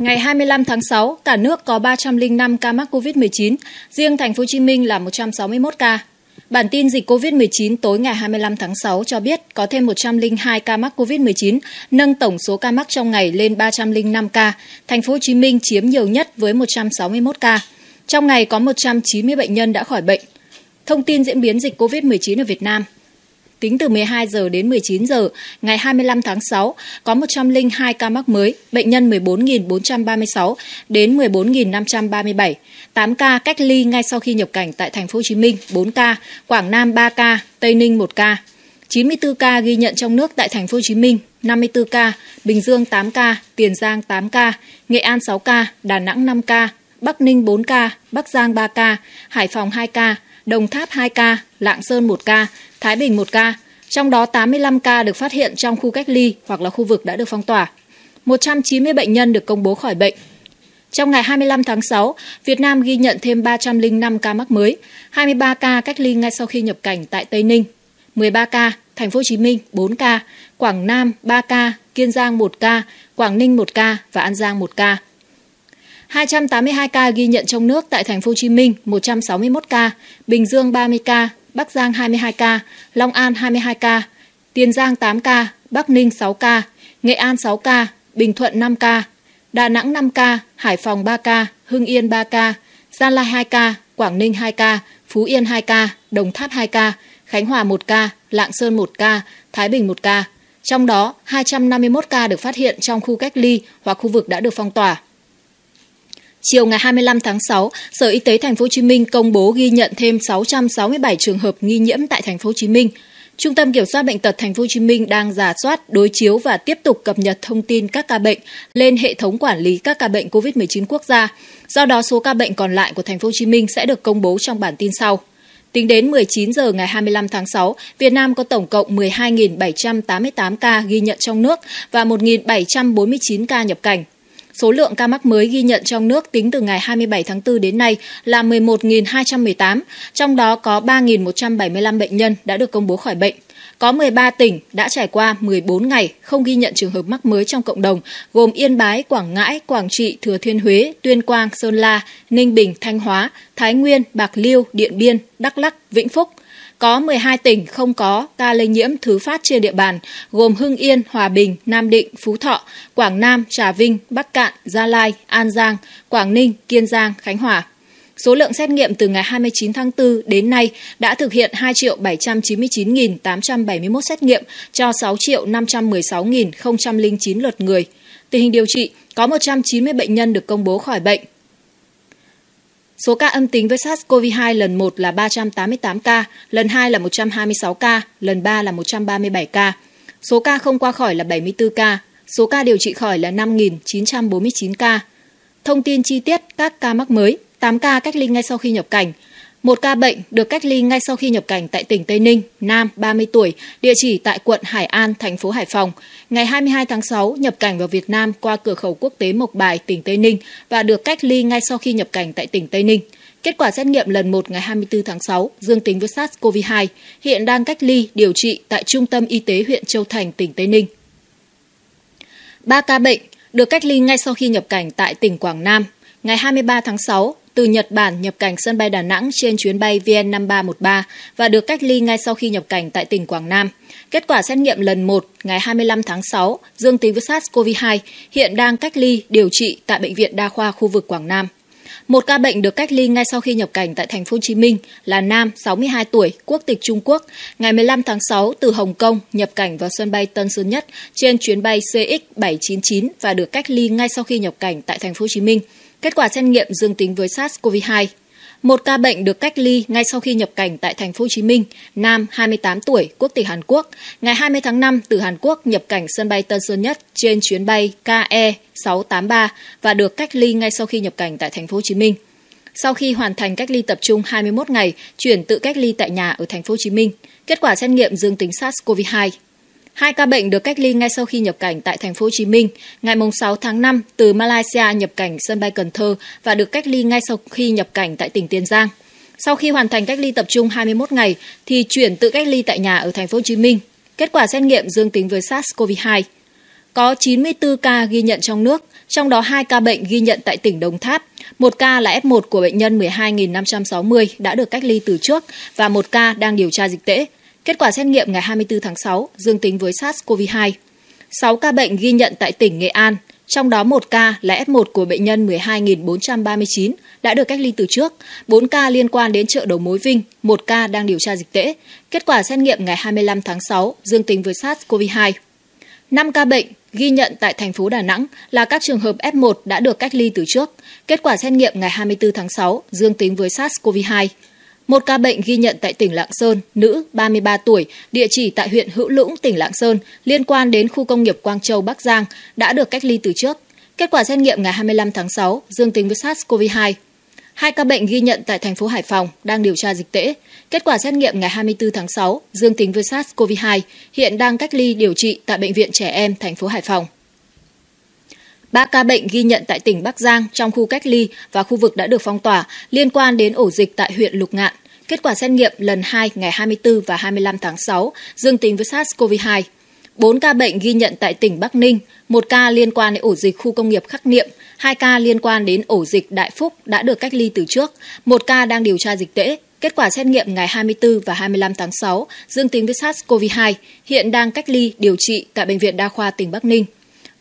Ngày 25 tháng 6, cả nước có 305 ca mắc COVID-19, riêng thành phố Hồ Chí Minh là 161 ca. Bản tin dịch COVID-19 tối ngày 25 tháng 6 cho biết có thêm 102 ca mắc COVID-19, nâng tổng số ca mắc trong ngày lên 305 ca. Thành phố Hồ Chí Minh chiếm nhiều nhất với 161 ca. Trong ngày có 190 bệnh nhân đã khỏi bệnh. Thông tin diễn biến dịch COVID-19 ở Việt Nam. Tính từ 12 giờ đến 19 giờ ngày 25 tháng 6 có 102 ca mắc mới, bệnh nhân 14.436 đến 14.537, 8 ca cách ly ngay sau khi nhập cảnh tại thành phố Hồ Chí Minh 4 ca, Quảng Nam 3 ca, Tây Ninh 1 ca. 94 ca ghi nhận trong nước tại thành phố Hồ Chí Minh, 54 ca, Bình Dương 8 ca, Tiền Giang 8 ca, Nghệ An 6 ca, Đà Nẵng 5 ca, Bắc Ninh 4 ca, Bắc Giang 3 ca, Hải Phòng 2 ca, Đồng Tháp 2 ca, Lạng Sơn 1 ca, Thái Bình 1 ca, trong đó 85 ca được phát hiện trong khu cách ly hoặc là khu vực đã được phong tỏa. 190 bệnh nhân được công bố khỏi bệnh. Trong ngày 25 tháng 6, Việt Nam ghi nhận thêm 305 ca mắc mới, 23 ca cách ly ngay sau khi nhập cảnh tại Tây Ninh, 13 ca, Thành phố Hồ Chí Minh 4 ca, Quảng Nam 3 ca, Kiên Giang 1 ca, Quảng Ninh 1 ca và An Giang 1 ca. 282 ca ghi nhận trong nước tại thành phố Hồ Chí Minh 161 ca, Bình Dương 30 ca, Bắc Giang 22 ca, Long An 22 ca, Tiền Giang 8 ca, Bắc Ninh 6 ca, Nghệ An 6 ca, Bình Thuận 5 ca, Đà Nẵng 5 ca, Hải Phòng 3 ca, Hưng Yên 3 ca, Gia Lai 2 ca, Quảng Ninh 2 ca, Phú Yên 2 ca, Đồng Tháp 2 ca, Khánh Hòa 1 ca, Lạng Sơn 1 ca, Thái Bình 1 ca. Trong đó, 251 ca được phát hiện trong khu cách ly hoặc khu vực đã được phong tỏa. Chiều ngày 25 tháng 6, Sở Y tế Thành phố Hồ Chí Minh công bố ghi nhận thêm 667 trường hợp nghi nhiễm tại Thành phố Hồ Chí Minh. Trung tâm Kiểm soát bệnh tật Thành phố Hồ Chí Minh đang giả soát, đối chiếu và tiếp tục cập nhật thông tin các ca bệnh lên hệ thống quản lý các ca bệnh COVID-19 quốc gia. Do đó, số ca bệnh còn lại của Thành phố Hồ Chí Minh sẽ được công bố trong bản tin sau. Tính đến 19 giờ ngày 25 tháng 6, Việt Nam có tổng cộng 12.788 ca ghi nhận trong nước và 1.749 ca nhập cảnh. Số lượng ca mắc mới ghi nhận trong nước tính từ ngày 27 tháng 4 đến nay là 11.218, trong đó có 3.175 bệnh nhân đã được công bố khỏi bệnh. Có 13 tỉnh đã trải qua 14 ngày không ghi nhận trường hợp mắc mới trong cộng đồng, gồm Yên Bái, Quảng Ngãi, Quảng Trị, Thừa Thiên Huế, Tuyên Quang, Sơn La, Ninh Bình, Thanh Hóa, Thái Nguyên, Bạc Liêu, Điện Biên, Đắk Lắc, Vĩnh Phúc – có 12 tỉnh không có ca lây nhiễm thứ phát trên địa bàn, gồm Hưng Yên, Hòa Bình, Nam Định, Phú Thọ, Quảng Nam, Trà Vinh, Bắc Cạn, Gia Lai, An Giang, Quảng Ninh, Kiên Giang, Khánh Hòa. Số lượng xét nghiệm từ ngày 29 tháng 4 đến nay đã thực hiện 2.799.871 xét nghiệm cho 6.516.009 lượt người. Tình hình điều trị có 190 bệnh nhân được công bố khỏi bệnh, Số ca âm tính với SARS-CoV-2 lần 1 là 388 ca, lần 2 là 126 ca, lần 3 là 137 ca. Số ca không qua khỏi là 74 ca, số ca điều trị khỏi là 5.949 ca. Thông tin chi tiết các ca mắc mới, 8 ca cách ly ngay sau khi nhập cảnh, một ca bệnh được cách ly ngay sau khi nhập cảnh tại tỉnh Tây Ninh, nam 30 tuổi, địa chỉ tại quận Hải An, thành phố Hải Phòng. Ngày 22 tháng 6 nhập cảnh vào Việt Nam qua cửa khẩu quốc tế Mộc Bài, tỉnh Tây Ninh và được cách ly ngay sau khi nhập cảnh tại tỉnh Tây Ninh. Kết quả xét nghiệm lần 1 ngày 24 tháng 6 dương tính với SARS-CoV-2, hiện đang cách ly điều trị tại Trung tâm Y tế huyện Châu Thành, tỉnh Tây Ninh. ba ca bệnh được cách ly ngay sau khi nhập cảnh tại tỉnh Quảng Nam. Ngày 23 tháng 6, từ Nhật Bản nhập cảnh sân bay Đà Nẵng trên chuyến bay VN5313 và được cách ly ngay sau khi nhập cảnh tại tỉnh Quảng Nam. Kết quả xét nghiệm lần 1 ngày 25 tháng 6 dương tính với SARS-CoV-2, hiện đang cách ly điều trị tại bệnh viện đa khoa khu vực Quảng Nam. Một ca bệnh được cách ly ngay sau khi nhập cảnh tại thành phố Hồ Chí Minh là nam 62 tuổi, quốc tịch Trung Quốc, ngày 15 tháng 6 từ Hồng Kông nhập cảnh vào sân bay Tân Sơn Nhất trên chuyến bay CX799 và được cách ly ngay sau khi nhập cảnh tại thành phố Hồ Chí Minh. Kết quả xét nghiệm dương tính với SARS-CoV-2. Một ca bệnh được cách ly ngay sau khi nhập cảnh tại thành phố Hồ Chí Minh, nam 28 tuổi, quốc tịch Hàn Quốc, ngày 20 tháng 5 từ Hàn Quốc nhập cảnh sân bay Tân Sơn Nhất trên chuyến bay KE 683 và được cách ly ngay sau khi nhập cảnh tại thành phố Hồ Chí Minh. Sau khi hoàn thành cách ly tập trung 21 ngày, chuyển tự cách ly tại nhà ở thành phố Hồ Chí Minh, kết quả xét nghiệm dương tính SARS-CoV-2. Hai ca bệnh được cách ly ngay sau khi nhập cảnh tại thành phố Hồ Chí Minh, ngày 6 tháng 5 từ Malaysia nhập cảnh sân bay Cần Thơ và được cách ly ngay sau khi nhập cảnh tại tỉnh Tiền Giang. Sau khi hoàn thành cách ly tập trung 21 ngày thì chuyển tự cách ly tại nhà ở thành phố Hồ Chí Minh. Kết quả xét nghiệm dương tính với SARS-CoV-2. Có 94 ca ghi nhận trong nước, trong đó 2 ca bệnh ghi nhận tại tỉnh Đồng Tháp, một ca là F1 của bệnh nhân 12.560 đã được cách ly từ trước và một ca đang điều tra dịch tễ. Kết quả xét nghiệm ngày 24 tháng 6 dương tính với SARS-CoV-2. 6 ca bệnh ghi nhận tại tỉnh Nghệ An, trong đó 1 ca là F1 của bệnh nhân 12.439 đã được cách ly từ trước, 4 ca liên quan đến chợ đầu mối Vinh, 1 ca đang điều tra dịch tễ. Kết quả xét nghiệm ngày 25 tháng 6 dương tính với SARS-CoV-2. 5 ca bệnh ghi nhận tại thành phố Đà Nẵng là các trường hợp F1 đã được cách ly từ trước. Kết quả xét nghiệm ngày 24 tháng 6 dương tính với SARS-CoV-2. Một ca bệnh ghi nhận tại tỉnh Lạng Sơn, nữ 33 tuổi, địa chỉ tại huyện Hữu Lũng, tỉnh Lạng Sơn, liên quan đến khu công nghiệp Quang Châu, Bắc Giang, đã được cách ly từ trước. Kết quả xét nghiệm ngày 25 tháng 6 dương tính với SARS-CoV-2. Hai ca bệnh ghi nhận tại thành phố Hải Phòng đang điều tra dịch tễ. Kết quả xét nghiệm ngày 24 tháng 6 dương tính với SARS-CoV-2, hiện đang cách ly điều trị tại bệnh viện trẻ em thành phố Hải Phòng. Ba ca bệnh ghi nhận tại tỉnh Bắc Giang trong khu cách ly và khu vực đã được phong tỏa liên quan đến ổ dịch tại huyện Lục Ngạn. Kết quả xét nghiệm lần 2 ngày 24 và 25 tháng 6 dương tính với SARS-CoV-2. 4 ca bệnh ghi nhận tại tỉnh Bắc Ninh, 1 ca liên quan đến ổ dịch khu công nghiệp Khắc Niệm, 2 ca liên quan đến ổ dịch Đại Phúc đã được cách ly từ trước, 1 ca đang điều tra dịch tễ. Kết quả xét nghiệm ngày 24 và 25 tháng 6 dương tính với SARS-CoV-2, hiện đang cách ly điều trị tại bệnh viện đa khoa tỉnh Bắc Ninh.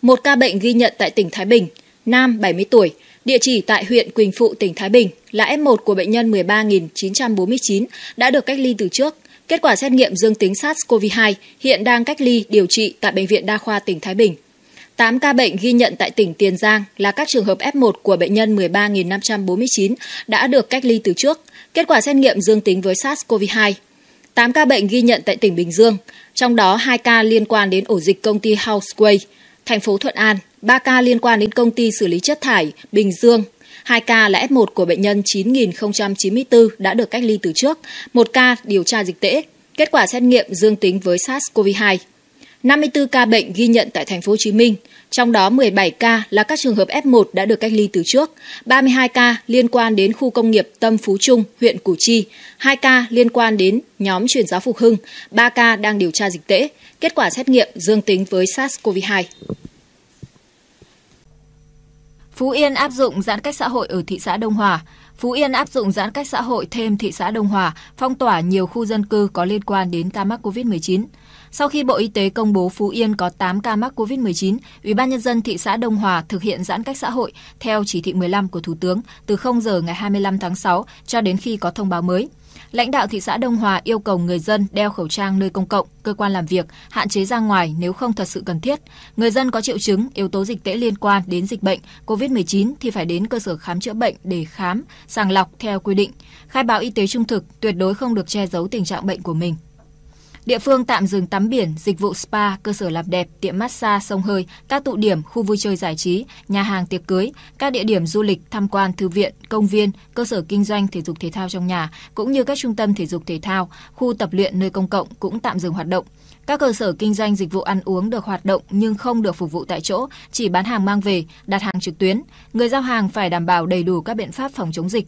Một ca bệnh ghi nhận tại tỉnh Thái Bình, nam 70 tuổi, Địa chỉ tại huyện Quỳnh Phụ, tỉnh Thái Bình là F1 của bệnh nhân 13.949 đã được cách ly từ trước. Kết quả xét nghiệm dương tính SARS-CoV-2 hiện đang cách ly điều trị tại Bệnh viện Đa khoa tỉnh Thái Bình. 8 ca bệnh ghi nhận tại tỉnh Tiền Giang là các trường hợp F1 của bệnh nhân 13.549 đã được cách ly từ trước. Kết quả xét nghiệm dương tính với SARS-CoV-2. 8 ca bệnh ghi nhận tại tỉnh Bình Dương, trong đó 2 ca liên quan đến ổ dịch công ty Houseway, thành phố Thuận An – 3 ca liên quan đến công ty xử lý chất thải Bình Dương 2 ca là F1 của bệnh nhân 9094 đã được cách ly từ trước, 1 ca điều tra dịch tễ, kết quả xét nghiệm dương tính với SARS-CoV-2. 54 ca bệnh ghi nhận tại thành phố Hồ Chí Minh, trong đó 17 ca là các trường hợp F1 đã được cách ly từ trước, 32 ca liên quan đến khu công nghiệp Tâm Phú Trung, huyện Củ Chi, 2 ca liên quan đến nhóm truyền giáo Phục Hưng, 3 ca đang điều tra dịch tễ, kết quả xét nghiệm dương tính với SARS-CoV-2. Phú Yên áp dụng giãn cách xã hội ở thị xã Đông Hòa. Phú Yên áp dụng giãn cách xã hội thêm thị xã Đông Hòa, phong tỏa nhiều khu dân cư có liên quan đến ca mắc COVID-19. Sau khi Bộ Y tế công bố Phú Yên có 8 ca mắc COVID-19, Ủy ban nhân dân thị xã Đông Hòa thực hiện giãn cách xã hội theo chỉ thị 15 của Thủ tướng từ 0 giờ ngày 25 tháng 6 cho đến khi có thông báo mới lãnh đạo thị xã Đông Hòa yêu cầu người dân đeo khẩu trang nơi công cộng, cơ quan làm việc, hạn chế ra ngoài nếu không thật sự cần thiết. Người dân có triệu chứng, yếu tố dịch tễ liên quan đến dịch bệnh COVID-19 thì phải đến cơ sở khám chữa bệnh để khám, sàng lọc theo quy định. Khai báo y tế trung thực, tuyệt đối không được che giấu tình trạng bệnh của mình. Địa phương tạm dừng tắm biển, dịch vụ spa, cơ sở làm đẹp, tiệm massage, sông hơi, các tụ điểm, khu vui chơi giải trí, nhà hàng tiệc cưới, các địa điểm du lịch, tham quan, thư viện, công viên, cơ sở kinh doanh thể dục thể thao trong nhà, cũng như các trung tâm thể dục thể thao, khu tập luyện nơi công cộng cũng tạm dừng hoạt động. Các cơ sở kinh doanh dịch vụ ăn uống được hoạt động nhưng không được phục vụ tại chỗ, chỉ bán hàng mang về, đặt hàng trực tuyến. Người giao hàng phải đảm bảo đầy đủ các biện pháp phòng chống dịch.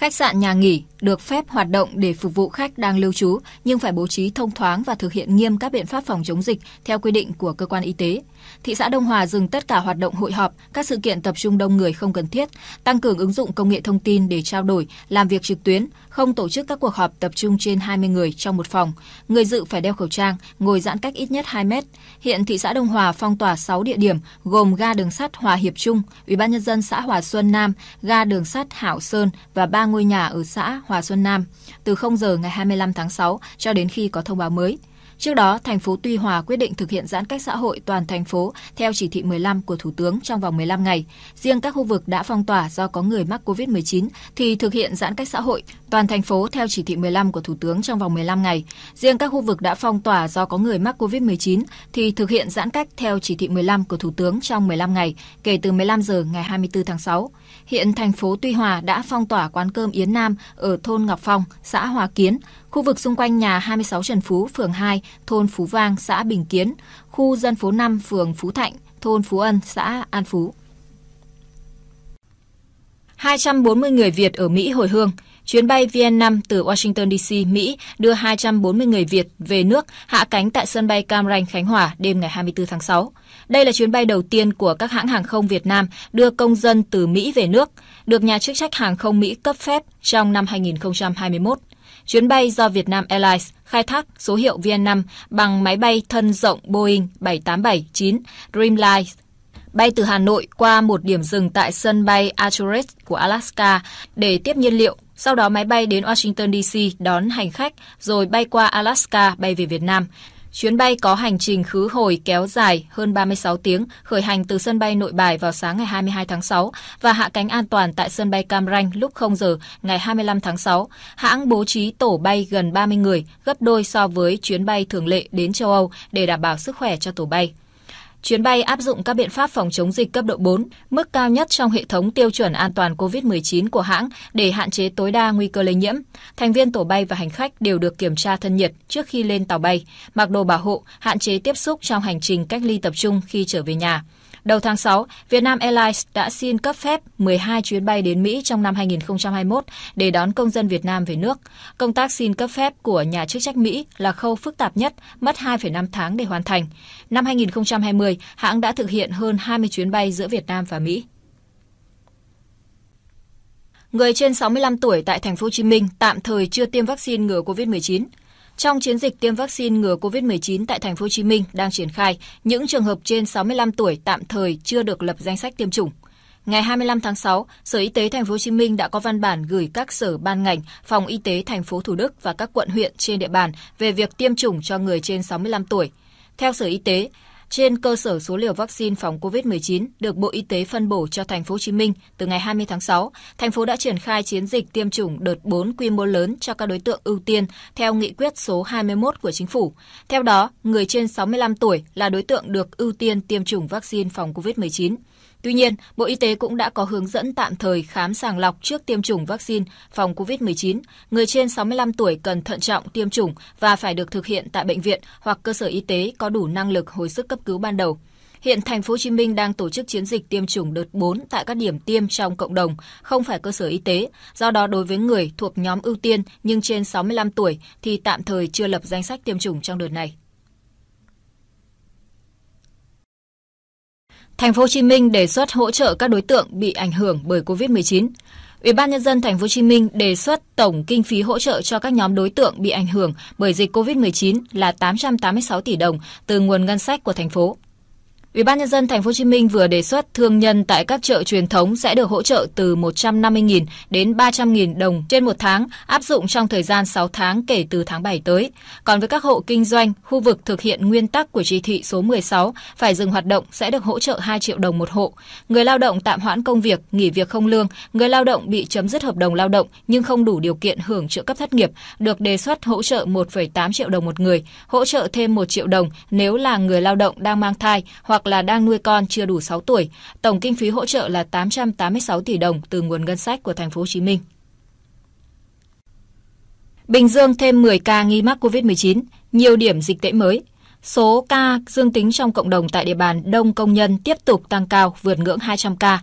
Khách sạn nhà nghỉ được phép hoạt động để phục vụ khách đang lưu trú nhưng phải bố trí thông thoáng và thực hiện nghiêm các biện pháp phòng chống dịch theo quy định của cơ quan y tế. Thị xã Đông Hòa dừng tất cả hoạt động hội họp, các sự kiện tập trung đông người không cần thiết, tăng cường ứng dụng công nghệ thông tin để trao đổi, làm việc trực tuyến, không tổ chức các cuộc họp tập trung trên 20 người trong một phòng. Người dự phải đeo khẩu trang, ngồi giãn cách ít nhất 2 mét. Hiện thị xã Đông Hòa phong tỏa 6 địa điểm gồm ga đường sắt Hòa Hiệp Trung, Ủy ban nhân dân xã Hòa Xuân Nam, ga đường sắt Hảo Sơn và ba ngôi nhà ở xã Hòa Xuân Nam từ 0 giờ ngày 25 tháng 6 cho đến khi có thông báo mới. Trước đó, thành phố Tuy Hòa quyết định thực hiện giãn cách xã hội toàn thành phố theo chỉ thị 15 của Thủ tướng trong vòng 15 ngày. Riêng các khu vực đã phong tỏa do có người mắc COVID-19 thì thực hiện giãn cách xã hội toàn thành phố theo chỉ thị 15 của Thủ tướng trong vòng 15 ngày. Riêng các khu vực đã phong tỏa do có người mắc COVID-19 thì thực hiện giãn cách theo chỉ thị 15 của Thủ tướng trong 15 ngày kể từ 15 giờ ngày 24 tháng 6. Hiện thành phố Tuy Hòa đã phong tỏa quán cơm Yến Nam ở thôn Ngọc Phong, xã Hòa Kiến, khu vực xung quanh nhà 26 Trần Phú, phường 2, thôn Phú Vang, xã Bình Kiến, khu dân phố 5, phường Phú Thạnh, thôn Phú Ân, xã An Phú. 240 người Việt ở Mỹ hồi hương. Chuyến bay VN5 từ Washington DC, Mỹ đưa 240 người Việt về nước hạ cánh tại sân bay Cam Ranh, Khánh Hòa đêm ngày 24 tháng 6. Đây là chuyến bay đầu tiên của các hãng hàng không Việt Nam đưa công dân từ Mỹ về nước, được nhà chức trách hàng không Mỹ cấp phép trong năm 2021. Chuyến bay do Vietnam Airlines khai thác số hiệu VN5 bằng máy bay thân rộng Boeing 787-9 Dreamliner bay từ Hà Nội qua một điểm dừng tại sân bay Anchorage của Alaska để tiếp nhiên liệu. Sau đó máy bay đến Washington DC đón hành khách rồi bay qua Alaska bay về Việt Nam. Chuyến bay có hành trình khứ hồi kéo dài hơn 36 tiếng, khởi hành từ sân bay Nội Bài vào sáng ngày 22 tháng 6 và hạ cánh an toàn tại sân bay Cam Ranh lúc 0 giờ ngày 25 tháng 6. Hãng bố trí tổ bay gần 30 người, gấp đôi so với chuyến bay thường lệ đến châu Âu để đảm bảo sức khỏe cho tổ bay. Chuyến bay áp dụng các biện pháp phòng chống dịch cấp độ 4, mức cao nhất trong hệ thống tiêu chuẩn an toàn COVID-19 của hãng để hạn chế tối đa nguy cơ lây nhiễm. Thành viên tổ bay và hành khách đều được kiểm tra thân nhiệt trước khi lên tàu bay, mặc đồ bảo hộ, hạn chế tiếp xúc trong hành trình cách ly tập trung khi trở về nhà. Đầu tháng 6, Vietnam Airlines đã xin cấp phép 12 chuyến bay đến Mỹ trong năm 2021 để đón công dân Việt Nam về nước. Công tác xin cấp phép của nhà chức trách Mỹ là khâu phức tạp nhất, mất 2,5 tháng để hoàn thành. Năm 2020, hãng đã thực hiện hơn 20 chuyến bay giữa Việt Nam và Mỹ. Người trên 65 tuổi tại thành phố Hồ Chí Minh tạm thời chưa tiêm vaccine ngừa COVID-19. Trong chiến dịch tiêm vaccine ngừa COVID-19 tại Thành phố Hồ Chí Minh đang triển khai, những trường hợp trên 65 tuổi tạm thời chưa được lập danh sách tiêm chủng. Ngày 25 tháng 6, Sở Y tế Thành phố Hồ Chí Minh đã có văn bản gửi các sở ban ngành, phòng y tế thành phố Thủ Đức và các quận huyện trên địa bàn về việc tiêm chủng cho người trên 65 tuổi. Theo Sở Y tế, trên cơ sở số liều vaccine phòng COVID-19 được Bộ Y tế phân bổ cho thành phố Hồ Chí Minh từ ngày 20 tháng 6, thành phố đã triển khai chiến dịch tiêm chủng đợt 4 quy mô lớn cho các đối tượng ưu tiên theo nghị quyết số 21 của chính phủ. Theo đó, người trên 65 tuổi là đối tượng được ưu tiên tiêm chủng vaccine phòng COVID-19. Tuy nhiên, Bộ Y tế cũng đã có hướng dẫn tạm thời khám sàng lọc trước tiêm chủng vaccine phòng COVID-19. Người trên 65 tuổi cần thận trọng tiêm chủng và phải được thực hiện tại bệnh viện hoặc cơ sở y tế có đủ năng lực hồi sức cấp cứu ban đầu. Hiện thành phố Hồ Chí Minh đang tổ chức chiến dịch tiêm chủng đợt 4 tại các điểm tiêm trong cộng đồng, không phải cơ sở y tế. Do đó đối với người thuộc nhóm ưu tiên nhưng trên 65 tuổi thì tạm thời chưa lập danh sách tiêm chủng trong đợt này. Thành phố Hồ Chí Minh đề xuất hỗ trợ các đối tượng bị ảnh hưởng bởi Covid-19. Ủy ban nhân dân thành phố Hồ Chí Minh đề xuất tổng kinh phí hỗ trợ cho các nhóm đối tượng bị ảnh hưởng bởi dịch Covid-19 là 886 tỷ đồng từ nguồn ngân sách của thành phố. Ủy ban nhân dân thành phố Hồ Chí Minh vừa đề xuất thương nhân tại các chợ truyền thống sẽ được hỗ trợ từ 150.000 đến 300.000 đồng trên một tháng, áp dụng trong thời gian 6 tháng kể từ tháng 7 tới. Còn với các hộ kinh doanh, khu vực thực hiện nguyên tắc của chỉ thị số 16 phải dừng hoạt động sẽ được hỗ trợ 2 triệu đồng một hộ. Người lao động tạm hoãn công việc, nghỉ việc không lương, người lao động bị chấm dứt hợp đồng lao động nhưng không đủ điều kiện hưởng trợ cấp thất nghiệp được đề xuất hỗ trợ 1,8 triệu đồng một người, hỗ trợ thêm 1 triệu đồng nếu là người lao động đang mang thai hoặc hoặc là đang nuôi con chưa đủ 6 tuổi. Tổng kinh phí hỗ trợ là 886 tỷ đồng từ nguồn ngân sách của thành phố Hồ Chí Minh. Bình Dương thêm 10 ca nghi mắc COVID-19, nhiều điểm dịch tễ mới. Số ca dương tính trong cộng đồng tại địa bàn đông công nhân tiếp tục tăng cao, vượt ngưỡng 200 ca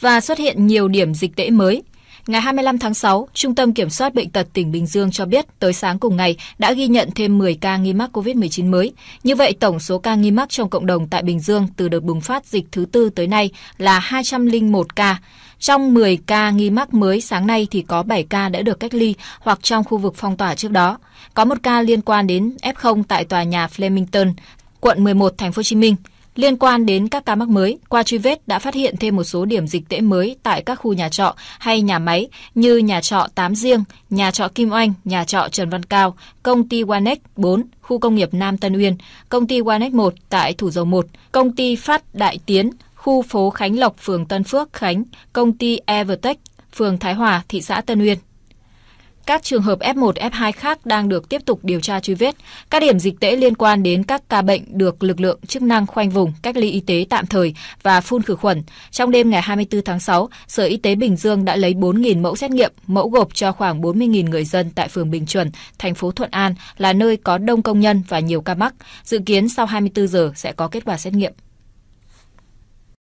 và xuất hiện nhiều điểm dịch tễ mới. Ngày 25 tháng 6, Trung tâm Kiểm soát Bệnh tật tỉnh Bình Dương cho biết tới sáng cùng ngày đã ghi nhận thêm 10 ca nghi mắc COVID-19 mới. Như vậy, tổng số ca nghi mắc trong cộng đồng tại Bình Dương từ đợt bùng phát dịch thứ tư tới nay là 201 ca. Trong 10 ca nghi mắc mới sáng nay thì có 7 ca đã được cách ly hoặc trong khu vực phong tỏa trước đó. Có một ca liên quan đến F0 tại tòa nhà Flemington, quận 11, thành phố Hồ Chí Minh. Liên quan đến các ca mắc mới, qua truy vết đã phát hiện thêm một số điểm dịch tễ mới tại các khu nhà trọ hay nhà máy như nhà trọ Tám Riêng, nhà trọ Kim Oanh, nhà trọ Trần Văn Cao, công ty Wanex 4, khu công nghiệp Nam Tân Uyên, công ty Wanex 1 tại Thủ Dầu 1, công ty Phát Đại Tiến, khu phố Khánh Lộc, phường Tân Phước, Khánh, công ty Evertech, phường Thái Hòa, thị xã Tân Uyên. Các trường hợp F1, F2 khác đang được tiếp tục điều tra truy vết. Các điểm dịch tễ liên quan đến các ca bệnh được lực lượng chức năng khoanh vùng, cách ly y tế tạm thời và phun khử khuẩn. Trong đêm ngày 24 tháng 6, Sở Y tế Bình Dương đã lấy 4.000 mẫu xét nghiệm, mẫu gộp cho khoảng 40.000 người dân tại phường Bình Chuẩn, thành phố Thuận An là nơi có đông công nhân và nhiều ca mắc. Dự kiến sau 24 giờ sẽ có kết quả xét nghiệm.